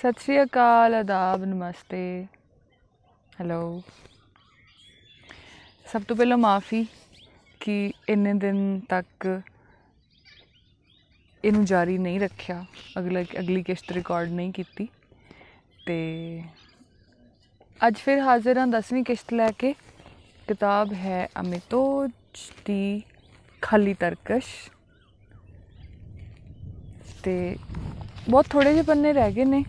ਸਤਿ ਸ਼੍ਰੀ ਅਕਾਲ ਆਦਾਬ ਨਮਸਤੇ ਹੈਲੋ ਸਭ ਤੋਂ ਪਹਿਲਾਂ ਮਾਫੀ ਕਿ ਇੰਨੇ ਦਿਨ ਤੱਕ ਇਹਨੂੰ ਜਾਰੀ ਨਹੀਂ ਰੱਖਿਆ ਅਗਲਾ ਅਗਲੀ ਕਿਸ਼ਤ ਰਿਕਾਰਡ ਨਹੀਂ ਕੀਤੀ ਤੇ ਅੱਜ ਫਿਰ ਹਾਜ਼ਰ ਹਾਂ ਦਸਵੀਂ ਕਿਸ਼ਤ ਲੈ ਕੇ ਕਿਤਾਬ ਹੈ ਅਮਿਤੋਜ ਦੀ ਖਾਲੀ ਤਰਕਸ਼ ਤੇ ਬਹੁਤ ਥੋੜੇ ਜਿਹੇ ਪੰਨੇ ਰਹਿ ਗਏ ਨੇ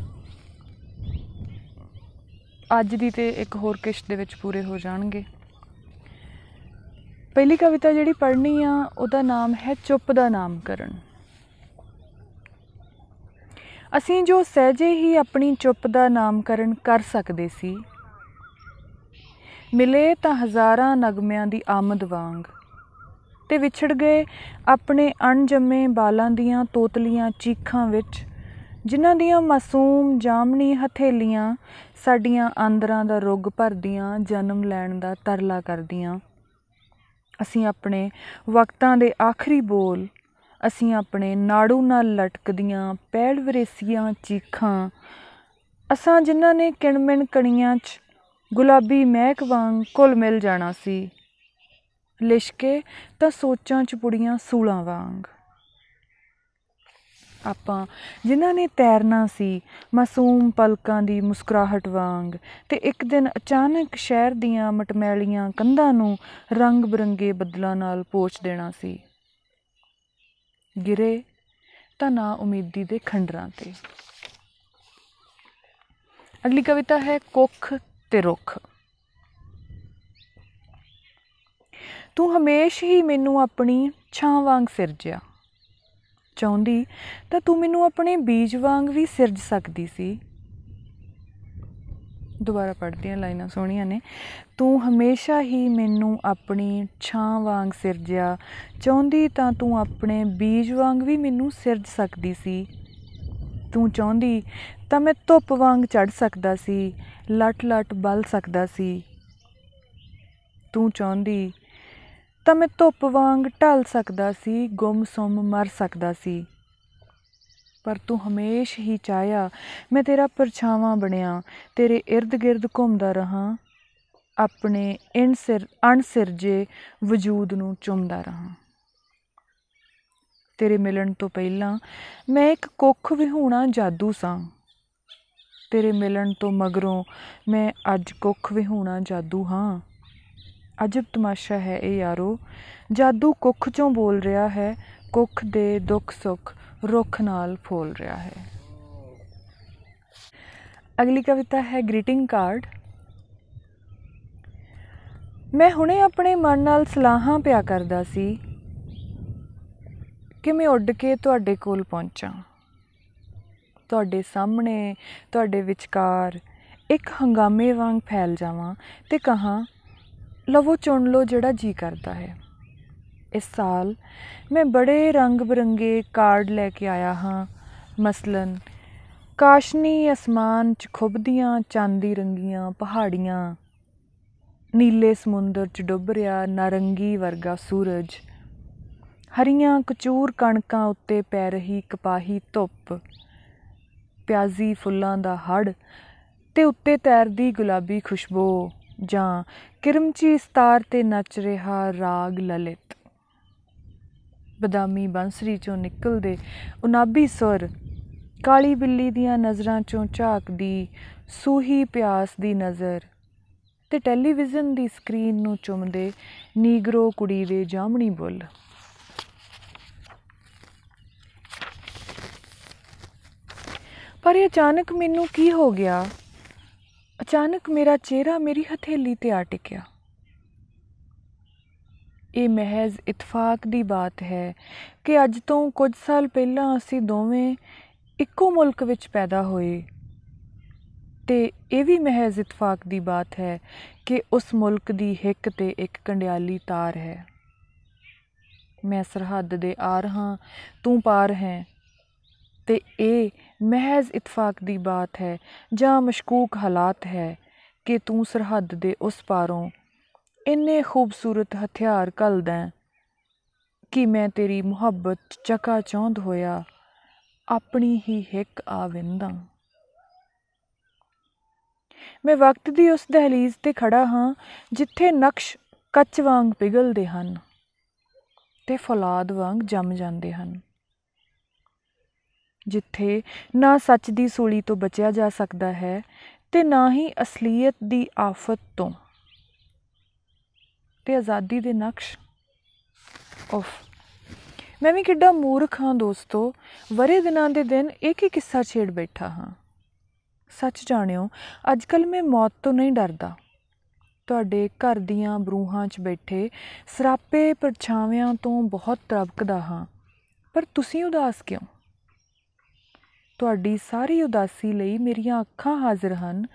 ਅੱਜ ਦੀ ਤੇ ਇੱਕ ਹੋਰ ਕਿਸ਼ਤ ਦੇ ਵਿੱਚ ਪੂਰੇ ਹੋ ਜਾਣਗੇ ਪਹਿਲੀ ਕਵਿਤਾ ਜਿਹੜੀ ਪੜ੍ਹਨੀ ਆ ਉਹਦਾ ਨਾਮ ਹੈ ਚੁੱਪ ਦਾ ਨਾਮਕਰਨ ਅਸੀਂ ਜੋ ਸਹਿਜੇ ਹੀ ਆਪਣੀ ਚੁੱਪ ਦਾ ਨਾਮਕਰਨ ਕਰ ਸਕਦੇ ਸੀ ਮਿਲੇ ਤਾਂ ਹਜ਼ਾਰਾਂ ਨਗਮਿਆਂ ਦੀ ਆਮਦ ਵਾਂਗ ਤੇ ਵਿਛੜ ਗਏ ਆਪਣੇ ਅਣਜੰਮੇ ਬਾਲਾਂ ਦੀਆਂ ਤੋਤਲੀਆਂ ਚੀਖਾਂ ਵਿੱਚ ਜਿਨ੍ਹਾਂ ਦੀਆਂ ਮਾਸੂਮ ਜਾਮਣੀ ਹਥੇਲੀਆਂ ਸਾਡੀਆਂ ਆਂਦਰਾਂ ਦਾ ਰੁੱਗ ਭਰਦੀਆਂ ਜਨਮ ਲੈਣ ਦਾ ਤਰਲਾ ਕਰਦੀਆਂ ਅਸੀਂ ਆਪਣੇ ਵਕਤਾਂ ਦੇ ਆਖਰੀ ਬੋਲ ਅਸੀਂ ਆਪਣੇ ਨਾੜੂ ਨਾਲ ਲਟਕਦੀਆਂ ਪੈੜ ਵਰੇਸੀਆਂ ਚੀਖਾਂ ਅਸਾਂ ਜਿਨ੍ਹਾਂ ਨੇ ਕਿਣਮਿਣ ਕਣੀਆਂ 'ਚ ਗੁਲਾਬੀ ਮਹਿਕ ਵਾਂਗ ਕੁਲ ਮਿਲ ਜਾਣਾ ਸੀ ਲਿਸ਼ਕੇ ਤਾਂ ਸੋਚਾਂ 'ਚ ਪੁੜੀਆਂ ਸੂਲਾਂ ਵਾਂਗ ਆਪਾਂ ਜਿਨ੍ਹਾਂ ਨੇ ਤੈਰਨਾ ਸੀ ਮਾਸੂਮ ਪਲਕਾਂ ਦੀ ਮੁਸਕਰਾਹਟ ਵਾਂਗ ਤੇ ਇੱਕ ਦਿਨ ਅਚਾਨਕ ਸ਼ਹਿਰ ਦੀਆਂ ਮਟਮੈਲੀਆਂ ਕੰਧਾਂ ਨੂੰ ਰੰਗ ਬਰੰਗੇ ਬੱਦਲਾਂ ਨਾਲ ਪੋਛ ਦੇਣਾ ਸੀ ਗਿਰੇ ਤਾਂ ਨਾ ਉਮੀਦੀ ਦੇ ਖੰਡਰਾਂ ਤੇ ਅਗਲੀ ਕਵਿਤਾ ਹੈ ਕੁੱਖ ਤੇ ਰੁੱਖ ਤੂੰ ਹਮੇਸ਼ਾ ਹੀ ਮੈਨੂੰ ਆਪਣੀ ਛਾਂ ਵਾਂਗ ਸਿਰਜਿਆ ਚਾਹੁੰਦੀ ਤਾਂ ਤੂੰ ਮੈਨੂੰ ਆਪਣੇ ਬੀਜ ਵਾਂਗ ਵੀ ਸਿਰਜ ਸਕਦੀ ਸੀ ਦੁਬਾਰਾ ਪੜ੍ਹਦੀ ਹਾਂ ਲਾਈਨਾਂ ਸੋਹਣੀਆਂ ਨੇ ਤੂੰ ਹਮੇਸ਼ਾ ਹੀ ਮੈਨੂੰ ਆਪਣੀ ਛਾਂ ਵਾਂਗ ਸਿਰਜਿਆ ਚਾਹੁੰਦੀ ਤਾਂ ਤੂੰ ਆਪਣੇ ਬੀਜ ਵਾਂਗ ਵੀ ਮੈਨੂੰ ਸਿਰਜ ਸਕਦੀ ਸੀ ਤੂੰ ਚਾਹੁੰਦੀ ਤਾਂ ਮੈਂ ਧੁੱਪ ਵਾਂਗ ਚੜ ਸਕਦਾ ਸੀ ਲਟ ਲਟ ਬਲ ਸਕਦਾ ਸੀ ਤੂੰ ਚਾਹੁੰਦੀ ਤਾਂ ਮੈਂ ਧੁੱਪ ਵਾਂਗ ਢਲ ਸਕਦਾ ਸੀ ਗੁੰਮ-ਸੁੰਮ ਮਰ ਸਕਦਾ ਸੀ ਪਰ ਤੂੰ ਹਮੇਸ਼ ਹੀ ਚਾਇਆ ਮੈਂ ਤੇਰਾ ਪਰਛਾਵਾਂ ਬਣਿਆ ਤੇਰੇ ird-gird ਘੁੰਮਦਾ ਰਹਾ ਆਪਣੇ ਇਨ ਸਿਰ ਅਣ ਸਿਰਜੇ ਵਜੂਦ ਨੂੰ ਚੁੰਮਦਾ ਰਹਾ ਤੇਰੇ ਮਿਲਣ ਤੋਂ ਪਹਿਲਾਂ ਮੈਂ ਇੱਕ ਕੁੱਖ ਵਿਹੂਣਾ ਜਾਦੂ ਸਾਂ ਤੇਰੇ ਮਿਲਣ ਤੋਂ ਮਗਰੋਂ ਮੈਂ ਅੱਜ ਕੁੱਖ ਵਿਹੂਣਾ ਜਾਦੂ ਹਾਂ ਅਜਬ ਤਮਾਸ਼ਾ ਹੈ ਇਹ ਯਾਰੋ ਜਾਦੂ ਕੁੱਖ ਚੋਂ ਬੋਲ ਰਿਹਾ ਹੈ ਕੁੱਖ ਦੇ ਦੁੱਖ ਸੁੱਖ ਰੁੱਖ ਨਾਲ ਫੋਲ ਰਿਹਾ ਹੈ ਅਗਲੀ ਕਵਿਤਾ ਹੈ ਗ੍ਰੀਟਿੰਗ ਕਾਰਡ ਮੈਂ ਹੁਣੇ ਆਪਣੇ ਮਨ ਨਾਲ ਸਲਾਹਾਂ ਪਿਆ ਕਰਦਾ ਸੀ ਕਿ ਮੈਂ ਉੱਡ ਕੇ ਤੁਹਾਡੇ ਕੋਲ ਪਹੁੰਚਾਂ ਤੁਹਾਡੇ ਸਾਹਮਣੇ ਤੁਹਾਡੇ ਵਿਚਕਾਰ ਇੱਕ ਹੰਗਾਮੇ ਵਾਂਗ ਫੈਲ ਜਾਵਾਂ ਤੇ ਕਹਾਂ ਲਵੋ ਚੁਣ ਲੋ ਜਿਹੜਾ ਜੀ ਕਰਦਾ ਹੈ ਇਸ ਸਾਲ ਮੈਂ ਬੜੇ ਰੰਗ ਬਰੰਗੇ ਕਾਰਡ ਲੈ ਕੇ ਆਇਆ ਹਾਂ ਮਸਲਨ ਕਾਸ਼ਨੀ ਅਸਮਾਨ 'ਚ ਖੁਬਦੀਆਂ ਚਾਂਦੀ ਰੰਗੀਆਂ ਪਹਾੜੀਆਂ ਨੀਲੇ ਸਮੁੰਦਰ 'ਚ ਡੁੱਬ ਰਿਹਾ ਨਾਰੰਗੀ ਵਰਗਾ ਸੂਰਜ ਹਰੀਆਂ ਕਚੂਰ ਕਣਕਾਂ ਉੱਤੇ ਪੈ ਰਹੀ ਕਪਾਹੀ ਧੁੱਪ ਪਿਆਜ਼ੀ ਫੁੱਲਾਂ ਦਾ ਹੜ ਤੇ ਉੱਤੇ ਤੈਰਦੀ ਗੁਲਾਬੀ ਖੁਸ਼ਬੂ ਜਾਂ ਕਿਰਮਚੀ ਸਤਾਰ ਤੇ ਨੱਚ ਰਿਹਾ ਰਾਗ ਲਲਿਤ ਬਦਾਮੀ ਬੰਸਰੀ ਚੋਂ ਨਿਕਲਦੇ ਉਨਾਬੀ ਸੁਰ ਕਾਲੀ ਬਿੱਲੀ ਦੀਆਂ ਨਜ਼ਰਾਂ ਚੋਂ ਝਾਕਦੀ ਸੂਹੀ ਪਿਆਸ ਦੀ ਨਜ਼ਰ ਤੇ ਟੈਲੀਵਿਜ਼ਨ ਦੀ ਸਕਰੀਨ ਨੂੰ ਚੁੰਮਦੇ ਨੀਗਰੋ ਕੁੜੀ ਦੇ ਜਾਮਣੀ ਬੁੱਲ ਪਰ ਅਚਾਨਕ ਮੈਨੂੰ ਕੀ ਹੋ ਗਿਆ ਅਚਾਨਕ ਮੇਰਾ ਚਿਹਰਾ ਮੇਰੀ ਹਥੇਲੀ ਤੇ ਆ ਟਿਕਿਆ ਇਹ ਮਹਿਜ਼ ਇਤਫਾਕ ਦੀ ਬਾਤ ਹੈ ਕਿ ਅੱਜ ਤੋਂ ਕੁਝ ਸਾਲ ਪਹਿਲਾਂ ਅਸੀਂ ਦੋਵੇਂ ਇੱਕੋ ਮੁਲਕ ਵਿੱਚ ਪੈਦਾ ਹੋਏ ਤੇ ਇਹ ਵੀ ਮਹਿਜ਼ ਇਤਫਾਕ ਦੀ ਬਾਤ ਹੈ ਕਿ ਉਸ ਮੁਲਕ ਦੀ ਹਿੱਕ ਤੇ ਇੱਕ ਕੰਡਿਆਲੀ ਤਾਰ ਹੈ ਮੈਂ ਸਰਹੱਦ ਦੇ ਆ ਰਹਾ ਤੂੰ ਪਾਰ ਹੈ ਤੇ ਇਹ ਮਹਿਜ਼ ਇਤਫਾਕ ਦੀ ਬਾਤ ਹੈ ਜਾਂ ਮਸ਼ਕੂਕ ਹਾਲਾਤ ਹੈ ਕਿ ਤੂੰ ਸਰਹੱਦ ਦੇ ਉਸ ਪਾਰੋਂ ਇੰਨੇ ਖੂਬਸੂਰਤ ਹਥਿਆਰ ਕਲਦਾ ਕਿ ਮੈਂ ਤੇਰੀ ਮੁਹੱਬਤ ਚਕਾ ਚੌਂਦ ਹੋਇਆ ਆਪਣੀ ਹੀ ਹਿੱਕ ਆਵਿੰਦਾ ਮੈਂ ਵਕਤ ਦੀ ਉਸ ਦਹਲੀਜ਼ ਤੇ ਖੜਾ ਹਾਂ ਜਿੱਥੇ ਨਕਸ਼ ਕੱਚ ਵਾਂਗ ਪਿਗਲਦੇ ਹਨ ਤੇ ਫੌਲਾਦ ਵਾਂਗ ਜੰਮ ਜਾਂਦੇ ਹਨ ਜਿੱਥੇ ਨਾ ਸੱਚ ਦੀ ਸੂਲੀ ਤੋਂ ਬਚਿਆ ਜਾ ਸਕਦਾ ਹੈ ਤੇ ਨਾ ਹੀ ਅਸਲੀਅਤ ਦੀ ਆਫਤ ਤੋਂ ਤੇ ਆਜ਼ਾਦੀ ਦੇ ਨਕਸ਼ ਉਫ ਮੈਂ ਵੀ ਕਿੱਡਾ ਮੂਰਖ ਹਾਂ ਦੋਸਤੋ ਵਰੇ ਦਿਨਾਂ ਦੇ ਦਿਨ ਇੱਕ ਹੀ ਕਿੱਸਾ ਛੇੜ ਬੈਠਾ ਹਾਂ ਸੱਚ ਜਾਣਿਓ ਅੱਜਕੱਲ ਮੈਂ ਮੌਤ ਤੋਂ ਨਹੀਂ ਡਰਦਾ ਤੁਹਾਡੇ ਘਰ ਦੀਆਂ ਬਰੂਹਾਂ 'ਚ ਬੈਠੇ ਸਰਾਪੇ ਪਰਛਾਵਿਆਂ ਤੋਂ ਬਹੁਤ ਤਰਬਕਦਾ ਹਾਂ ਪਰ ਤੁਸੀਂ ਉਦਾਸ ਕਿਉਂ ਤੁਹਾਡੀ ਸਾਰੀ ਉਦਾਸੀ ਲਈ ਮੇਰੀਆਂ ਅੱਖਾਂ ਹਾਜ਼ਰ ਹਨ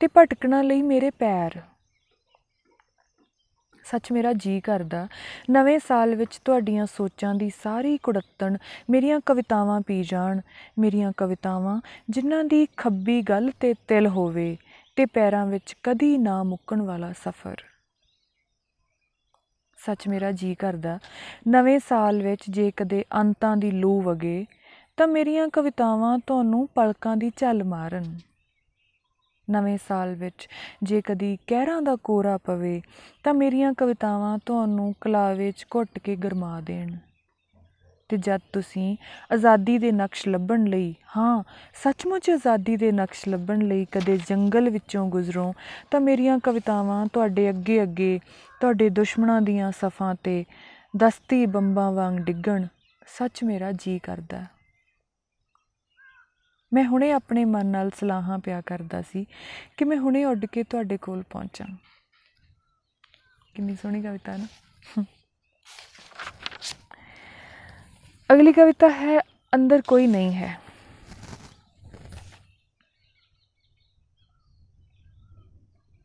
ਤੇ ਭਟਕਣਾ ਲਈ ਮੇਰੇ ਪੈਰ ਸੱਚ ਮੇਰਾ ਜੀ ਕਰਦਾ ਨਵੇਂ ਸਾਲ ਵਿੱਚ ਤੁਹਾਡੀਆਂ ਸੋਚਾਂ ਦੀ ਸਾਰੀ ਕੁੜੱਤਣ ਮੇਰੀਆਂ ਕਵਿਤਾਵਾਂ ਪੀ ਜਾਣ ਮੇਰੀਆਂ ਕਵਿਤਾਵਾਂ ਜਿਨ੍ਹਾਂ ਦੀ ਖੱਬੀ ਗੱਲ ਤੇ ਤਿਲ ਹੋਵੇ ਤੇ ਪੈਰਾਂ ਵਿੱਚ ਕਦੀ ਨਾ ਮੁੱਕਣ ਵਾਲਾ ਸਫ਼ਰ ਸੱਚ ਮੇਰਾ ਜੀ ਕਰਦਾ ਨਵੇਂ ਸਾਲ ਵਿੱਚ ਜੇ ਕਦੇ ਅੰਤਾਂ ਦੀ ਲੂ ਵਗੇ ਤਾਂ ਮੇਰੀਆਂ ਕਵਿਤਾਵਾਂ ਤੁਹਾਨੂੰ ਪਲਕਾਂ ਦੀ ਝੱਲ ਮਾਰਨ ਨਵੇਂ ਸਾਲ ਵਿੱਚ ਜੇ ਕਦੀ ਕਹਿਰਾਂ ਦਾ ਕੋਰਾ ਪਵੇ ਤਾਂ ਮੇਰੀਆਂ ਕਵਿਤਾਵਾਂ ਤੁਹਾਨੂੰ ਕਲਾਵੇ ਵਿੱਚ ਘੁੱਟ ਕੇ ਗਰਮਾ ਦੇਣ ਤੇ ਜਦ ਤੁਸੀਂ ਆਜ਼ਾਦੀ ਦੇ ਨਕਸ਼ ਲੱਭਣ ਲਈ ਹਾਂ ਸੱਚਮੁੱਚ ਆਜ਼ਾਦੀ ਦੇ ਨਕਸ਼ ਲੱਭਣ ਲਈ ਕਦੇ ਜੰਗਲ ਵਿੱਚੋਂ ਗੁਜ਼ਰੋ ਤਾਂ ਮੇਰੀਆਂ ਕਵਿਤਾਵਾਂ ਤੁਹਾਡੇ ਅੱਗੇ ਅੱਗੇ ਤੁਹਾਡੇ ਦੁਸ਼ਮਣਾਂ ਦੀਆਂ ਸਫਾਂ ਤੇ ਦਸਤੀ ਬੰਬਾਂ ਵਾਂਗ ਡਿੱਗਣ ਸੱਚ ਮੇਰਾ ਜੀ ਕਰਦਾ ਮੈਂ ਹੁਣੇ ਆਪਣੇ ਮਨ ਨਾਲ ਸਲਾਹਾਂ ਪਿਆ ਕਰਦਾ ਸੀ ਕਿ ਮੈਂ ਹੁਣੇ ਉੱਡ ਕੇ ਤੁਹਾਡੇ ਕੋਲ ਪਹੁੰਚਾਂ ਕਿੰਨੀ ਸੋਹਣੀ ਕਵਿਤਾ ਨਾ ਅਗਲੀ ਕਵਿਤਾ ਹੈ ਅੰਦਰ ਕੋਈ ਨਹੀਂ ਹੈ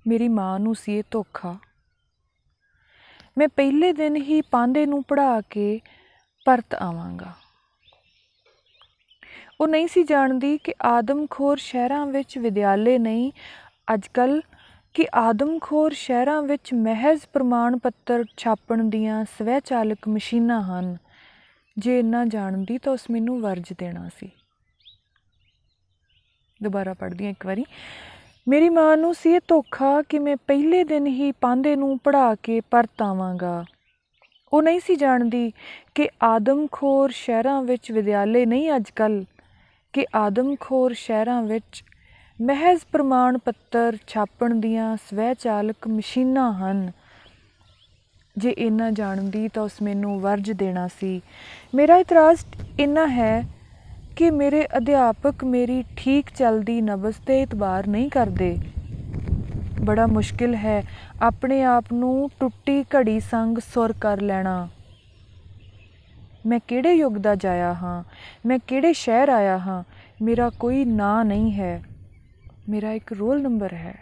ਮੇਰੀ ਮਾਂ ਨੂੰ ਸੀ ਇਹ ਧੋਖਾ ਮੈਂ ਪਹਿਲੇ ਦਿਨ ਹੀ ਪਾਂਦੇ ਨੂੰ ਪੜਾ ਕੇ ਪਰਤ ਆਵਾਂਗਾ ਉਹ ਨਹੀਂ ਸੀ ਜਾਣਦੀ ਕਿ ਆਦਮਖੋਰ ਸ਼ਹਿਰਾਂ ਵਿੱਚ ਵਿਦਿਆਲੇ ਨਹੀਂ ਅੱਜਕੱਲ ਕਿ ਆਦਮਖੋਰ ਸ਼ਹਿਰਾਂ ਵਿੱਚ ਮਹਿਜ਼ ਪ੍ਰਮਾਣ ਪੱਤਰ ਛਾਪਣ ਦੀਆਂ ਸਵੈਚਾਲਕ ਮਸ਼ੀਨਾਂ ਹਨ ਜੇ ਇੰਨਾ ਜਾਣਦੀ ਤਾਂ ਉਸ ਮੈਨੂੰ ਵਰਜ ਦੇਣਾ ਸੀ ਦੁਬਾਰਾ ਪੜ੍ਹਦੀ ਹਾਂ ਇੱਕ ਵਾਰੀ ਮੇਰੀ ਮਾਂ ਨੂੰ ਸੀ ਇਹ ਧੋਖਾ ਕਿ ਮੈਂ ਪਹਿਲੇ ਦਿਨ ਹੀ ਪਾਂਦੇ ਨੂੰ ਪੜਾ ਕੇ ਪਰਤਾਵਾਂਗਾ ਉਹ ਨਹੀਂ ਸੀ ਜਾਣਦੀ ਕਿ ਆਦਮਖੋਰ ਸ਼ਹਿਰਾਂ ਵਿੱਚ ਵਿਦਿਆਲੇ ਨਹੀਂ ਅੱਜਕੱਲ ਕਿ ਆਦਮਖੋਰ ਸ਼ਹਿਰਾਂ ਵਿੱਚ ਮਹਿਜ਼ ਪ੍ਰਮਾਣ ਪੱਤਰ ਛਾਪਣ ਦੀਆਂ ਸਵੈਚਾਲਕ ਮਸ਼ੀਨਾਂ ਹਨ ਜੇ ਇਹਨਾਂ ਜਾਣਦੀ ਤਾਂ ਉਸ ਮੈਨੂੰ ਵਰਜ ਦੇਣਾ ਸੀ ਮੇਰਾ ਇਤਰਾਜ਼ ਇੰਨਾ ਹੈ ਕਿ ਮੇਰੇ ਅਧਿਆਪਕ ਮੇਰੀ ਠੀਕ ਚੱਲਦੀ ਨਬਜ਼ ਤੇ ਇਤਬਾਰ ਨਹੀਂ ਕਰਦੇ ਬੜਾ ਮੁਸ਼ਕਿਲ ਹੈ ਆਪਣੇ ਆਪ ਨੂੰ ਟੁੱਟੀ ਘੜੀ ਸੰਗ ਸੁਰ ਕਰ ਲੈਣਾ ਮੈਂ ਕਿਹੜੇ ਯੁੱਗ ਦਾ ਜਾਇਆ ਹਾਂ ਮੈਂ ਕਿਹੜੇ ਸ਼ਹਿਰ ਆਇਆ ਹਾਂ ਮੇਰਾ ਕੋਈ ਨਾਂ ਨਹੀਂ ਹੈ ਮੇਰਾ ਇੱਕ ਰੋਲ ਨੰਬਰ ਹੈ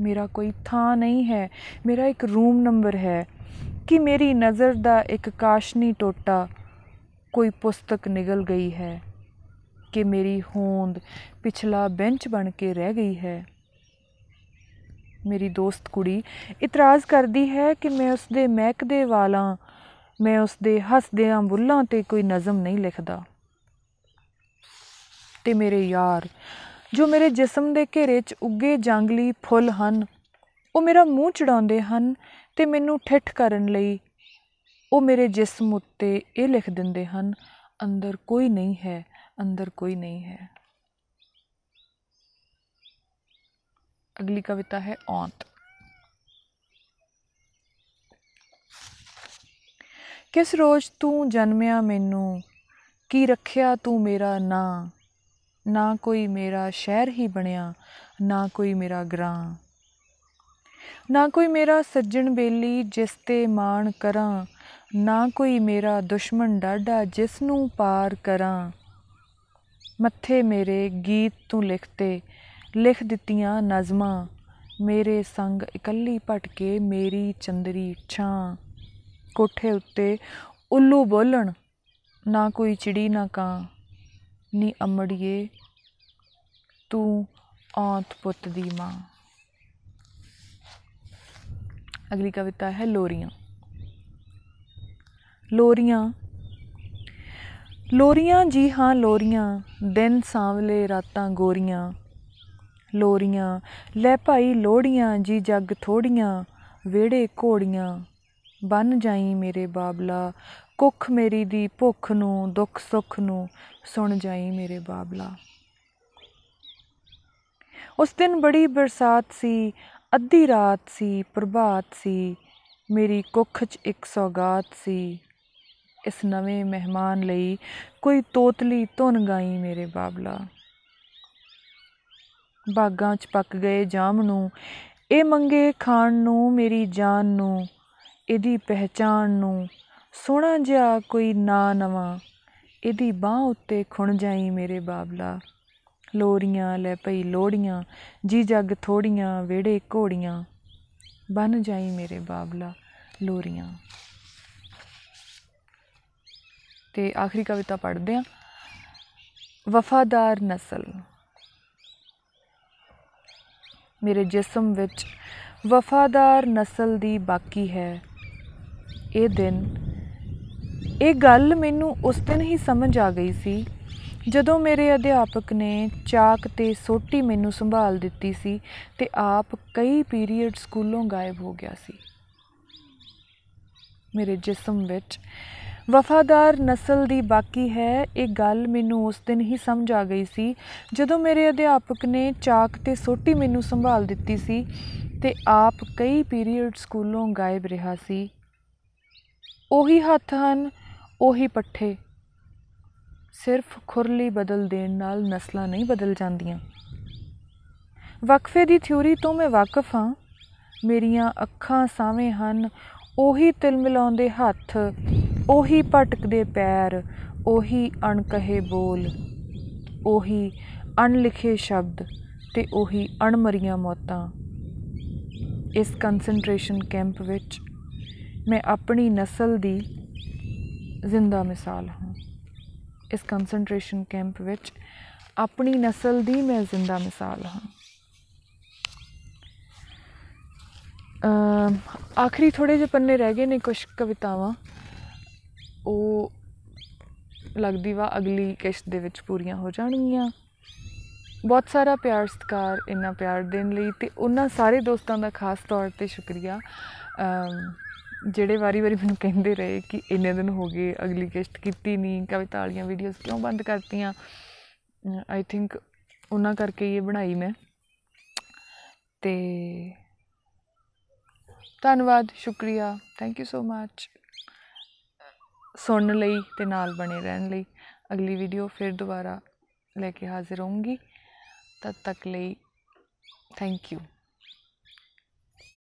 ਮੇਰਾ ਕੋਈ ਥਾਂ ਨਹੀਂ ਹੈ ਮੇਰਾ ਇੱਕ ਰੂਮ ਨੰਬਰ ਹੈ ਕਿ ਮੇਰੀ ਨਜ਼ਰ ਦਾ ਇੱਕ ਕਾਸ਼ਨੀ ਟੋਟਾ ਕੋਈ ਪੁਸਤਕ ਨਿਗਲ ਗਈ ਹੈ ਕਿ ਮੇਰੀ ਹੋਂਦ ਪਿਛਲਾ ਬੈਂਚ ਬਣ ਕੇ ਰਹਿ ਗਈ ਹੈ ਮੇਰੀ ਦੋਸਤ ਕੁੜੀ ਇਤਰਾਜ਼ ਕਰਦੀ ਹੈ ਕਿ ਮੈਂ ਉਸ ਦੇ ਦੇ ਵਾਲਾਂ ਮੈਂ ਉਸ ਦੇ ਆਂ ਬੁੱਲਾਂ ਤੇ ਕੋਈ ਨਜ਼ਮ ਨਹੀਂ ਲਿਖਦਾ ਤੇ ਮੇਰੇ ਯਾਰ ਜੋ ਮੇਰੇ ਜਿਸਮ ਦੇ ਘੇਰੇ 'ਚ ਉੱਗੇ ਜੰਗਲੀ ਫੁੱਲ ਹਨ ਉਹ ਮੇਰਾ ਮੂੰਹ ਚੜਾਉਂਦੇ ਹਨ ਤੇ ਮੈਨੂੰ ਠਿੱਠ ਕਰਨ ਲਈ ਉਹ ਮੇਰੇ ਜਿਸਮ ਉੱਤੇ ਇਹ ਲਿਖ ਦਿੰਦੇ ਹਨ ਅੰਦਰ ਕੋਈ ਨਹੀਂ ਹੈ ਅੰਦਰ ਕੋਈ ਨਹੀਂ ਹੈ ਅਗਲੀ ਕਵਿਤਾ ਹੈ ਔਂਤ ਕਿਸ ਰੋਜ਼ ਤੂੰ ਜਨਮਿਆ ਮੈਨੂੰ ਕੀ ਰੱਖਿਆ ਤੂੰ ਮੇਰਾ ਨਾਂ ਨਾ ਕੋਈ ਮੇਰਾ ਸ਼ਹਿਰ ਹੀ ਬਣਿਆ ਨਾ ਕੋਈ ਮੇਰਾ ਗ੍ਰਾਂ ਨਾ ਕੋਈ ਮੇਰਾ ਸੱਜਣ ਬੇਲੀ ਜਿਸ ਤੇ ਮਾਣ ਕਰਾਂ ਨਾ ਕੋਈ ਮੇਰਾ ਦੁਸ਼ਮਣ ਡਾਡਾ ਜਿਸ ਨੂੰ ਪਾਰ ਕਰਾਂ ਮੱਥੇ ਮੇਰੇ ਗੀਤ ਤੂੰ ਲਿਖਤੇ ਲਿਖ ਦਿੱਤੀਆਂ ਨਜ਼ਮਾਂ ਮੇਰੇ ਸੰਗ ਇਕੱਲੀ ਭਟਕੇ ਮੇਰੀ ਚੰਦਰੀ ਛਾਂ ਕੋਠੇ ਉੱਤੇ ਉੱਲੂ ਬੋਲਣ ਨਾ ਕੋਈ ਚਿੜੀ ਨਾ ਕਾਂ ਨੀ ਅਮੜੀਏ ਤੂੰ ਆਂਤ ਪੁੱਤ ਦੀ ਮਾਂ ਅਗਲੀ ਕਵਿਤਾ ਹੈ ਲੋਰੀਆਂ ਲੋਰੀਆਂ ਲੋਰੀਆਂ ਜੀ ਹਾਂ ਲੋਰੀਆਂ ਦਿਨ ਸਾਵਲੇ ਰਾਤਾਂ ਗੋਰੀਆਂ ਲੋਰੀਆਂ ਲੈ ਭਾਈ ਲੋੜੀਆਂ ਜੀ ਜੱਗ ਥੋੜੀਆਂ ਵੇੜੇ ਘੋੜੀਆਂ ਬਨ ਜਾਈ ਮੇਰੇ ਬਾਬਲਾ ਕੁੱਖ ਮੇਰੀ ਦੀ ਭੁੱਖ ਨੂੰ ਦੁੱਖ ਸੁੱਖ ਨੂੰ ਸੁਣ ਜਾਈ ਮੇਰੇ ਬਾਬਲਾ ਉਸ ਦਿਨ ਬੜੀ ਬਰਸਾਤ ਸੀ ਅੱਧੀ ਰਾਤ ਸੀ ਪ੍ਰਭਾਤ ਸੀ ਮੇਰੀ ਕੁੱਖ 'ਚ ਇੱਕ ਸੌਗਾਤ ਸੀ ਇਸ ਨਵੇਂ ਮਹਿਮਾਨ ਲਈ ਕੋਈ ਤੋਤਲੀ ਧੁਨ ਗਾਈ ਮੇਰੇ ਬਾਬਲਾ ਬਾਗਾਂ 'ਚ ਪੱਕ ਗਏ ਜਾਮ ਨੂੰ ਇਹ ਮੰਗੇ ਖਾਣ ਨੂੰ ਮੇਰੀ ਜਾਨ ਨੂੰ ਇਹਦੀ ਪਹਿਚਾਣ ਨੂੰ ਸੋਹਣਾ ਜਿਹਾ ਕੋਈ ਨਾ ਨਵਾਂ ਇਹਦੀ ਬਾਹ ਉੱਤੇ ਖੁਣ ਜਾਈ ਮੇਰੇ ਬਾਬਲਾ ਲੋਰੀਆਂ ਲੈ ਪਈ ਲੋੜੀਆਂ ਜੀ ਜੱਗ ਥੋੜੀਆਂ ਵੇੜੇ ਘੋੜੀਆਂ ਬਨ ਜਾਈ ਮੇਰੇ ਬਾਬਲਾ ਲੋਰੀਆਂ ਤੇ ਆਖਰੀ ਕਵਿਤਾ ਪੜ੍ਹਦੇ ਆ ਵਫਾਦਾਰ ਨਸਲ ਮੇਰੇ ਜਿਸਮ ਵਿੱਚ ਵਫਾਦਾਰ ਨਸਲ ਦੀ ਬਾਕੀ ਹੈ ਇਹ ਦਿਨ ਇਹ ਗੱਲ ਮੈਨੂੰ ਉਸ ਦਿਨ ਹੀ ਸਮਝ ਆ ਗਈ ਸੀ ਜਦੋਂ ਮੇਰੇ ਅਧਿਆਪਕ ਨੇ ਚਾਕ ਤੇ ਸੋਟੀ ਮੈਨੂੰ ਸੰਭਾਲ ਦਿੱਤੀ ਸੀ ਤੇ ਆਪ ਕਈ ਪੀਰੀਅਡ ਸਕੂਲੋਂ ਗਾਇਬ ਹੋ ਗਿਆ ਸੀ ਮੇਰੇ ਜਿਸਮ ਵਿੱਚ ਵਫਾਦਾਰ نسل ਦੀ ਬਾਕੀ ਹੈ ਇਹ ਗੱਲ ਮੈਨੂੰ ਉਸ ਦਿਨ ਹੀ ਸਮਝ ਆ ਗਈ ਸੀ ਜਦੋਂ ਮੇਰੇ ਅਧਿਆਪਕ ਨੇ ਚਾਕ ਤੇ ਸੋਟੀ ਮੈਨੂੰ ਸੰਭਾਲ ਦਿੱਤੀ ਸੀ ਤੇ ਆਪ ਕਈ ਪੀਰੀਅਡ ਸਕੂਲੋਂ ਗਾਇਬ ਰਿਹਾ ਸੀ ਉਹੀ ਹੱਥ ਹਨ ਉਹੀ ਪੱਠੇ ਸਿਰਫ ਖੁਰਲੀ ਬਦਲ ਦੇਣ ਨਾਲ ਨਸਲਾਂ ਨਹੀਂ ਬਦਲ ਜਾਂਦੀਆਂ ਵਕਫੇ ਦੀ ਥਿਊਰੀ ਤੋਂ ਮੈਂ ਵਾਕਿਫ ਹਾਂ ਮੇਰੀਆਂ ਅੱਖਾਂ ਸਾਵੇਂ ਹਨ ਉਹੀ ਤਿਲ ਮਿਲਾਉਂਦੇ ਹੱਥ ਉਹੀ ਭਟਕਦੇ ਪੈਰ ਉਹੀ ਅਣਕਹੇ ਬੋਲ ਉਹੀ ਅਣਲਿਖੇ ਸ਼ਬਦ ਤੇ ਉਹੀ ਅਣਮਰੀਆਂ ਮੌਤਾਂ ਇਸ ਕਨਸੈਂਟਰੇਸ਼ਨ ਕੈਂਪ ਵਿੱਚ ਮੈਂ ਆਪਣੀ ਨਸਲ ਦੀ ਜ਼ਿੰਦਾ ਮਿਸਾਲ ਹਾਂ ਇਸ ਕਨਸੈਂਟ੍ਰੇਸ਼ਨ ਕੈਂਪ ਵਿੱਚ ਆਪਣੀ ਨਸਲ ਦੀ ਮੈਂ ਜ਼ਿੰਦਾ ਮਿਸਾਲ ਹਾਂ ਅ ਆਖਰੀ ਥੋੜੇ ਜਿਹੇ ਪੰਨੇ ਰਹਿ ਗਏ ਨੇ ਕੁਝ ਕਵਿਤਾਵਾਂ ਉਹ ਲੱਗਦੀ ਵਾ ਅਗਲੀ ਕਿਸ਼ਤ ਦੇ ਵਿੱਚ ਪੂਰੀਆਂ ਹੋ ਜਾਣਗੀਆਂ ਬਹੁਤ ਸਾਰਾ ਪਿਆਰ ਸਤਕਾਰ ਇੰਨਾ ਪਿਆਰ ਦੇਣ ਲਈ ਤੇ ਉਹਨਾਂ ਸਾਰੇ ਦੋਸਤਾਂ ਦਾ ਖਾਸ ਤੌਰ ਤੇ ਸ਼ੁਕਰੀਆ ਜਿਹੜੇ ਵਾਰੀ-ਵਾਰੀ ਮੈਨੂੰ ਕਹਿੰਦੇ ਰਹੇ ਕਿ ਇੰਨੇ ਦਿਨ ਹੋ ਗਏ ਅਗਲੀ ਕਿਸ਼ਤ ਕੀਤੀ ਨਹੀਂ ਕਵਿਤਾ ਵੀਡੀਓਜ਼ ਕਿਉਂ ਬੰਦ ਕਰਤੀਆਂ ਆਈ ਥਿੰਕ ਉਹਨਾਂ ਕਰਕੇ ਇਹ ਬਣਾਈ ਮੈਂ ਤੇ ਧੰਨਵਾਦ ਸ਼ੁਕਰੀਆ ਥੈਂਕ ਯੂ ਸੋ ਮੱਚ ਸੁਣਨ ਲਈ ਤੇ ਨਾਲ ਬਣੇ ਰਹਿਣ ਲਈ ਅਗਲੀ ਵੀਡੀਓ ਫਿਰ ਦੁਬਾਰਾ ਲੈ ਕੇ ਹਾਜ਼ਰ ਹੋਵਾਂਗੀ ਤਦ ਤੱਕ ਲਈ ਥੈਂਕ ਯੂ